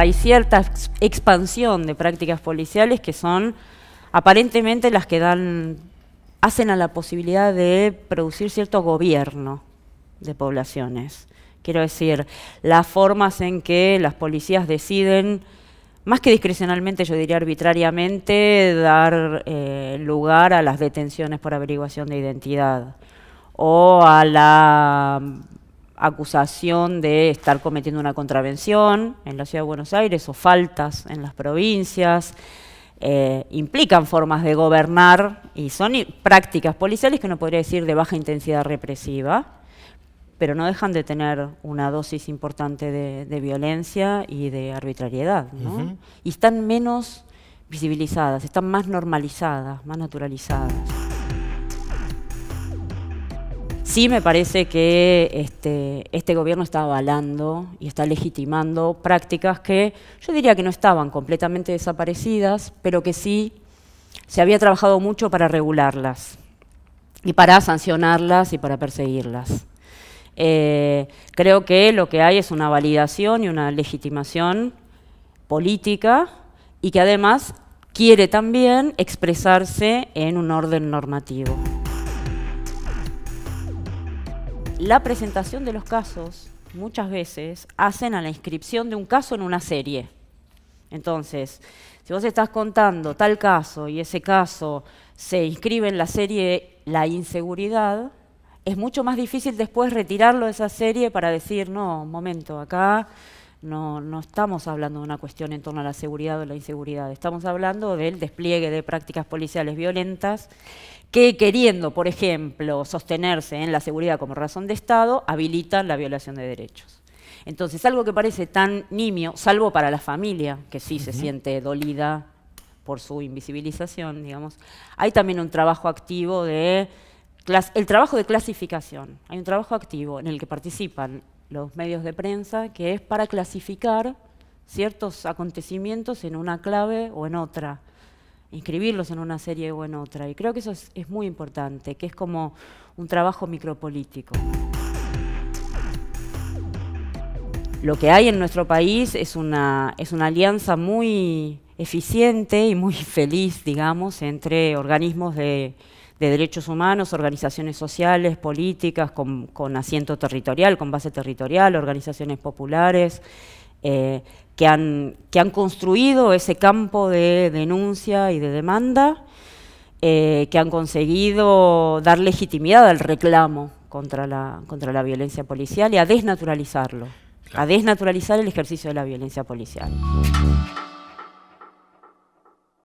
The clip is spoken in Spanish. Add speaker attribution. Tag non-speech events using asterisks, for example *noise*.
Speaker 1: hay cierta expansión de prácticas policiales que son aparentemente las que dan, hacen a la posibilidad de producir cierto gobierno de poblaciones. Quiero decir, las formas en que las policías deciden, más que discrecionalmente, yo diría arbitrariamente, dar eh, lugar a las detenciones por averiguación de identidad o a la acusación de estar cometiendo una contravención en la Ciudad de Buenos Aires o faltas en las provincias. Eh, implican formas de gobernar y son prácticas policiales que no podría decir de baja intensidad represiva, pero no dejan de tener una dosis importante de, violencia y de arbitrariedad. Y están menos visibilizadas, están más normalizadas, más naturalizadas. Sí me parece que este, este, gobierno está avalando y está legitimando prácticas que yo diría que no estaban completamente desaparecidas, pero que sí se había trabajado mucho para regularlas y para sancionarlas y para perseguirlas. Eh, creo que lo que hay es una validación y una legitimación política y que además quiere también expresarse en un orden normativo. la presentación de los casos muchas veces hacen a la inscripción de un caso en una serie. Entonces, si vos estás contando tal caso y ese caso se inscribe en la serie La inseguridad, es mucho más difícil después retirarlo de esa serie para decir, no, un momento, acá no, estamos hablando de una cuestión en torno a la seguridad o la inseguridad, estamos hablando del despliegue de prácticas policiales violentas que queriendo, por ejemplo, sostenerse en la seguridad como razón de Estado, habilitan la violación de derechos. Entonces, algo que parece tan nimio, salvo para la familia, que sí se siente dolida por su invisibilización, digamos, hay también un trabajo activo de el trabajo de clasificación. Hay un trabajo activo en el que participan los medios de prensa, que es para clasificar ciertos acontecimientos en una clave o en otra, inscribirlos en una serie o en otra. Y creo que eso es, es muy importante, que es como un trabajo micropolítico. Lo que hay en nuestro país es una, es una alianza muy eficiente y muy *laughs* feliz, digamos, entre organismos de, de derechos humanos, organizaciones sociales, políticas, con, asiento territorial, con base territorial, organizaciones populares, eh, que, han, que, han, construido ese campo de denuncia y de demanda, eh, que han conseguido dar legitimidad al reclamo contra la, contra la violencia policial y a desnaturalizarlo, a desnaturalizar el ejercicio de la violencia policial.